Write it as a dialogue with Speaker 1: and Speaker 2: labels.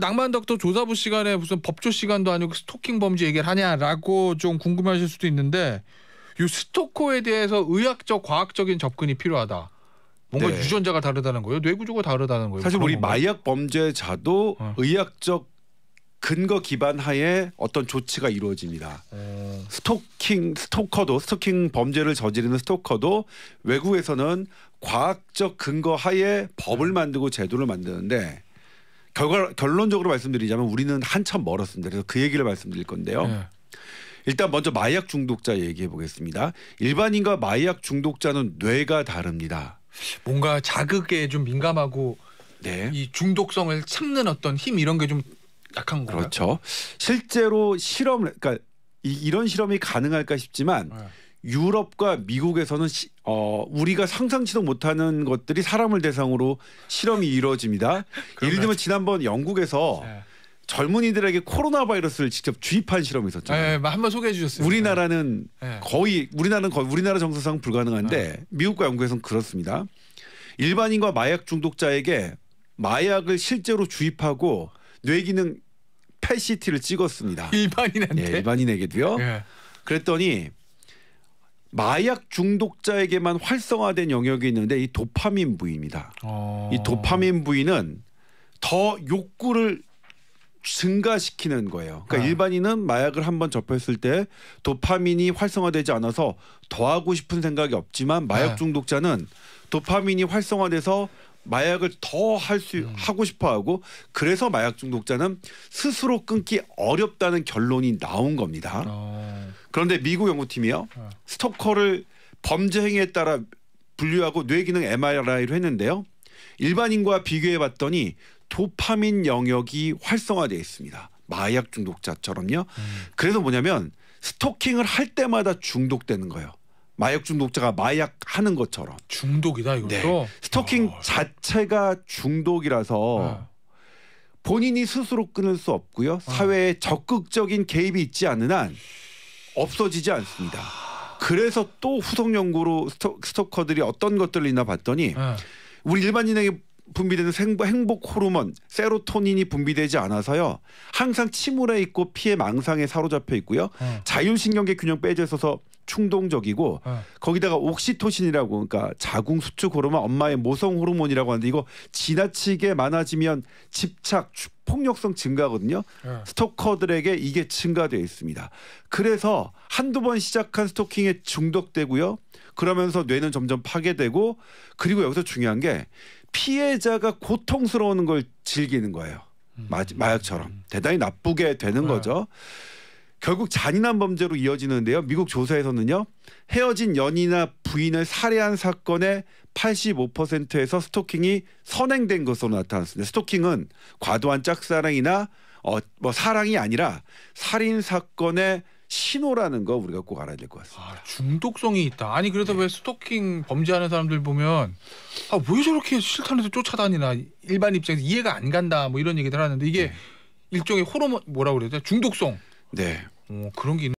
Speaker 1: 낭만덕도 조사부 시간에 무슨 법조 시간도 아니고 스토킹 범죄 얘기를 하냐라고 좀 궁금하실 수도 있는데 이 스토커에 대해서 의학적 과학적인 접근이 필요하다. 뭔가 네. 유전자가 다르다는 거예요. 뇌구조가 다르다는 거예요. 사실 우리 건가요?
Speaker 2: 마약 범죄자도 어. 의학적 근거 기반 하에 어떤 조치가 이루어집니다. 음. 스토킹 스토커도 스토킹 범죄를 저지르는 스토커도 외국에서는 과학적 근거 하에 법을 네. 만들고 제도를 만드는데 결과, 결론적으로 말씀드리자면 우리는 한참 멀었습니다. 그래서 그 얘기를 말씀드릴 건데요. 네. 일단 먼저 마약 중독자 얘기해 보겠습니다. 일반인과 마약 중독자는 뇌가 다릅니다.
Speaker 1: 뭔가 자극에 좀 민감하고 네. 이 중독성을 참는 어떤 힘 이런 게 좀 약한 거 그렇죠. 실제로 실험 그러니까 이, 이런 실험이
Speaker 2: 가능할까 싶지만 네. 유럽과 미국에서는 시, 어, 우리가 상상치도 못하는 것들이 사람을 대상으로 실험이 이루어집니다. 예를 들면 지난번 영국에서 네. 젊은이들에게 코로나 바이러스를 직접 주입한 실험이 있었잖아요.
Speaker 1: 네, 네 한번 소개해 주셨어요.
Speaker 2: 우리나라는 네. 거의 우리나라는 거의 우리나라 정서상 불가능한데 네. 미국과 영국에서는 그렇습니다. 일반인과 마약 중독자에게 마약을 실제로 주입하고 뇌 기능 패시티를 찍었습니다.
Speaker 1: 일반인한테 예,
Speaker 2: 일반인에게도요. 그랬더니 마약 중독자에게만 활성화된 영역이 있는데 이 도파민 부위입니다. 어... 이 도파민 부위는 더 욕구를 증가시키는 거예요. 그러니까 아. 일반인은 마약을 한번 접했을 때 도파민이 활성화되지 않아서 더 하고 싶은 생각이 없지만 마약 네. 중독자는 도파민이 활성화돼서 마약을 더 할수 음. 하고 싶어하고 그래서 마약 중독자는 스스로 끊기 어렵다는 결론이 나온 겁니다. 어. 그런데 미국 연구팀이요 어. 스토커를 범죄 행위에 따라 분류하고 뇌 기능 MRI로 했는데요. 일반인과 비교해 봤더니 도파민 영역이 활성화되어 있습니다. 마약 중독자처럼요. 음. 그래서 뭐냐면 스토킹을 할 때마다 중독되는 거예요. 마약 중독자가 마약 하는 것처럼
Speaker 1: 중독이다 이것도
Speaker 2: 네. 스토킹 어. 자체가 중독이라서 어. 본인이 스스로 끊을 수 없고요. 사회에 적극적인 개입이 있지 않는 한 없어지지 않습니다. 그래서 또 후속 연구로 스토, 커들이 어떤 것들을 있나 봤더니 네. 우리 일반인에게 분비되는 행복 호르몬 세로토닌이 분비되지 않아서요 항상 침울해 있고 피해 망상에 사로잡혀 있고요 네. 자율신경계 균형 빼져 있어서 충동적이고 네. 거기다가 옥시토신이라고 그러니까 자궁 수축 호르몬 엄마의 모성 호르몬이라고 하는데 이거 지나치게 많아지면 집착 폭력성 증가거든요. 네. 스토커들에게 이게 증가되어 있습니다. 그래서 한두 번 시작한 스토킹에 중독되고요. 그러면서 뇌는 점점 파괴되고 그리고 여기서 중요한 게 피해자가 고통스러운 걸 즐기는 거예요. 음. 마, 약처럼 음. 대단히 나쁘게 되는 네. 거죠. 결국 잔인한 범죄로 이어지는데요. 미국 조사에서는요. 헤어진 연인이나 부인을 살해한 사건의 85%에서 스토킹이 선행된 것으로 나타났습니다. 스토킹은 과도한 짝사랑이나 어, 뭐 사랑이 아니라 살인 사건의 신호라는 거 우리가 꼭 알아야 될 것 같습니다. 아,
Speaker 1: 중독성이 있다. 아니 그래서 네. 왜 스토킹 범죄하는 사람들 보면 아 왜 저렇게 싫다면서 쫓아다니나 일반 입장에서 이해가 안 간다 뭐 이런 얘기들 하는데 이게 네. 일종의 호르몬 뭐라 그래야 돼 중독성. 네. 어, 그런 게 있는